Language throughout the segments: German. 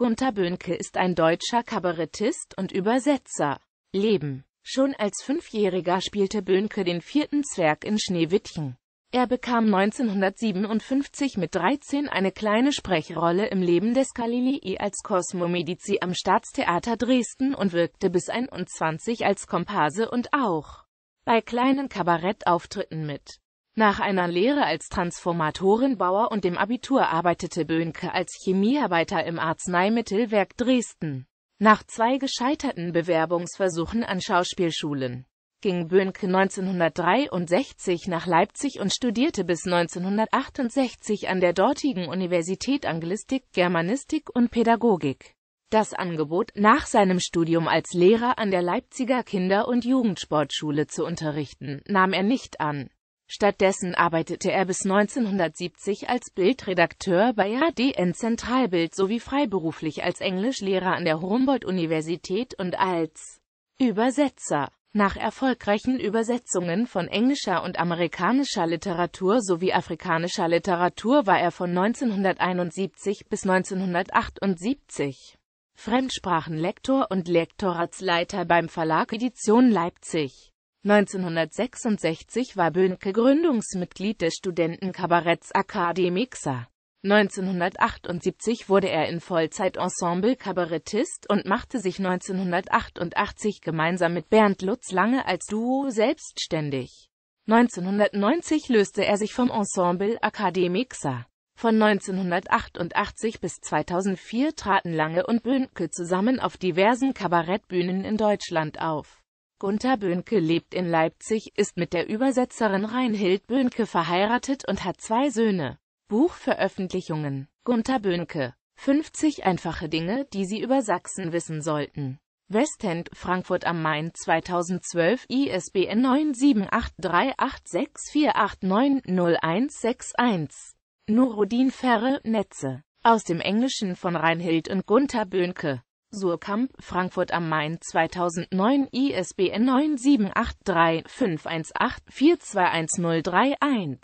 Gunther Böhnke ist ein deutscher Kabarettist und Übersetzer. Leben. Schon als Fünfjähriger spielte Böhnke den vierten Zwerg in Schneewittchen. Er bekam 1957 mit 13 eine kleine Sprechrolle im Leben des Galilei als Kosmomedici am Staatstheater Dresden und wirkte bis 21 als Komparse und auch bei kleinen Kabarettauftritten mit. Nach einer Lehre als Transformatorenbauer und dem Abitur arbeitete Böhnke als Chemiearbeiter im Arzneimittelwerk Dresden. Nach zwei gescheiterten Bewerbungsversuchen an Schauspielschulen ging Böhnke 1963 nach Leipzig und studierte bis 1968 an der dortigen Universität Anglistik, Germanistik und Pädagogik. Das Angebot, nach seinem Studium als Lehrer an der Leipziger Kinder- und Jugendsportschule zu unterrichten, nahm er nicht an. Stattdessen arbeitete er bis 1970 als Bildredakteur bei ADN Zentralbild sowie freiberuflich als Englischlehrer an der Humboldt-Universität und als Übersetzer. Nach erfolgreichen Übersetzungen von englischer und amerikanischer Literatur sowie afrikanischer Literatur war er von 1971 bis 1978 Fremdsprachenlektor und Lektoratsleiter beim Verlag Edition Leipzig. 1966 war Böhnke Gründungsmitglied des Studentenkabaretts Akademixa. 1978 wurde er in Vollzeit Ensemble-Kabarettist und machte sich 1988 gemeinsam mit Bernd Lutz lange als Duo selbstständig. 1990 löste er sich vom Ensemble Akademixa. Von 1988 bis 2004 traten Lange und Böhnke zusammen auf diversen Kabarettbühnen in Deutschland auf. Gunther Böhnke lebt in Leipzig, ist mit der Übersetzerin Reinhild Böhnke verheiratet und hat zwei Söhne. Buchveröffentlichungen Gunther Böhnke 50 einfache Dinge, die Sie über Sachsen wissen sollten. Westend, Frankfurt am Main 2012, ISBN 9783864890161. Nuruddin Ferre, Netze. Aus dem Englischen von Reinhild und Gunther Böhnke. Surkamp, Frankfurt am Main 2009, ISBN 9783518421031.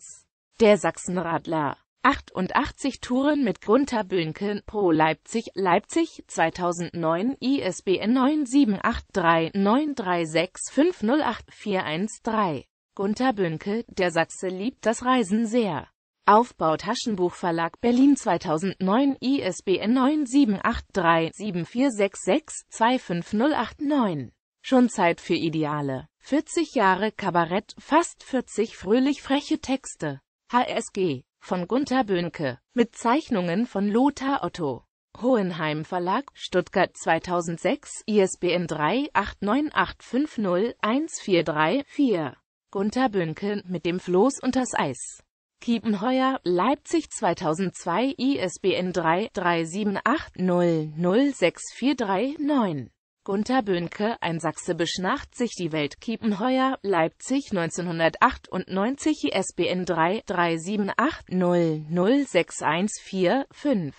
Der Sachsenradler. 88 Touren mit Gunther Bönke, Pro Leipzig, Leipzig 2009, ISBN 9783936508413. Gunther Bönke, der Sachse liebt das Reisen sehr. Aufbau Taschenbuchverlag Berlin 2009 ISBN 9783-7466-25089 Schon Zeit für Ideale. 40 Jahre Kabarett, fast 40 fröhlich-freche Texte. HSG. Von Gunther Böhnke. Mit Zeichnungen von Lothar Otto. Hohenheim Verlag, Stuttgart 2006, ISBN 3 89850 Gunther Böhnke mit dem Floß und das Eis. Kiepenheuer, Leipzig 2002, ISBN 3-378-00643-9. Gunter Böhnke, ein Sachse beschnacht sich die Welt Kiepenheuer, Leipzig 1998 ISBN 3-378-00614-5.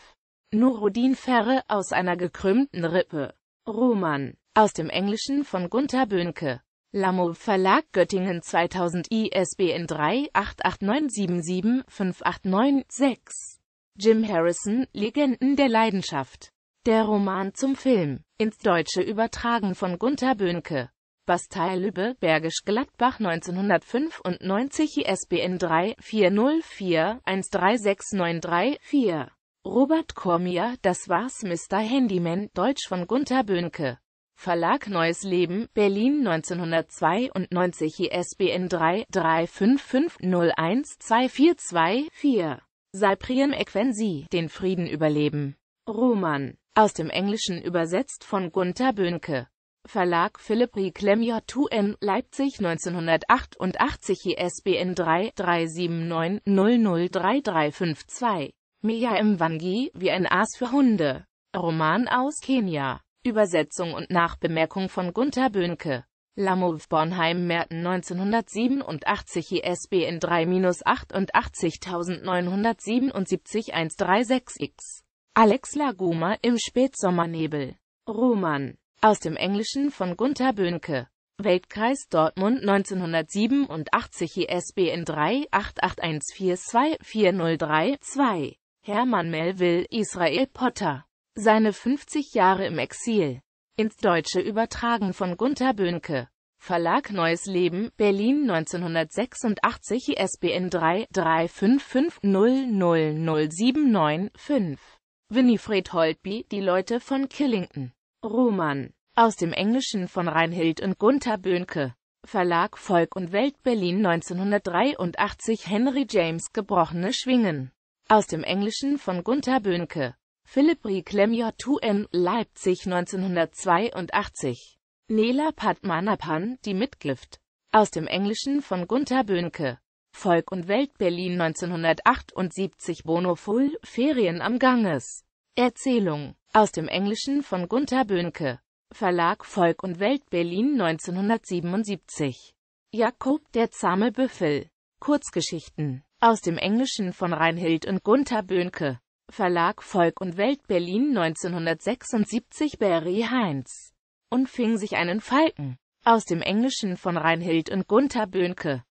Nuruddin Ferre, aus einer gekrümmten Rippe. Roman. Aus dem Englischen von Gunter Böhnke. Lamo Verlag Göttingen 2000 ISBN 3-88977-589-6. Jim Harrison, Legenden der Leidenschaft. Der Roman zum Film. Ins Deutsche übertragen von Gunther Böhnke. Bastei-Lübbe, Bergisch Gladbach 1995 ISBN 3-404-13693-4. Robert Cormier, Das war's Mr. Handyman, Deutsch von Gunther Böhnke Verlag Neues Leben, Berlin 1992 ISBN 3-355-01-242-4. Cyprian Equensi, Den Frieden überleben. Roman. Aus dem Englischen übersetzt von Gunther Böhnke. Verlag Philipp Rieklem J2N, Leipzig 1988 ISBN 3-379-003352. Mia Mwangi, Wie ein Aas für Hunde. Roman aus Kenia. Übersetzung und Nachbemerkung von Gunther Böhnke. Lamov Bornheim Merten 1987 ISBN 3 88977136 x Alex Laguma im Spätsommernebel. Roman. Aus dem Englischen von Gunther Böhnke. Weltkreis Dortmund 1987 ISBN 3-88142-4032. Hermann Melville, Israel Potter. Seine 50 Jahre im Exil. Ins Deutsche übertragen von Gunther Böhnke. Verlag Neues Leben, Berlin 1986 ISBN 3-355-000795. Winifred Holtby, Die Leute von Killington. Roman. Aus dem Englischen von Reinhild und Gunther Böhnke. Verlag Volk und Welt Berlin 1983 Henry James Gebrochene Schwingen. Aus dem Englischen von Gunther Böhnke. Philipp Ricklem J2M, Leipzig 1982. Nela Padmanapan, Die Mitgift. Aus dem Englischen von Gunther Böhnke. Volk und Welt Berlin 1978 Bono Full, Ferien am Ganges. Erzählung. Aus dem Englischen von Gunther Böhnke. Verlag Volk und Welt Berlin 1977. Jakob der zahme Büffel. Kurzgeschichten. Aus dem Englischen von Reinhild und Gunther Böhnke. Verlag Volk und Welt Berlin 1976 Barry e Heinz und fing sich einen Falken aus dem Englischen von Reinhild und Gunther Böhnke.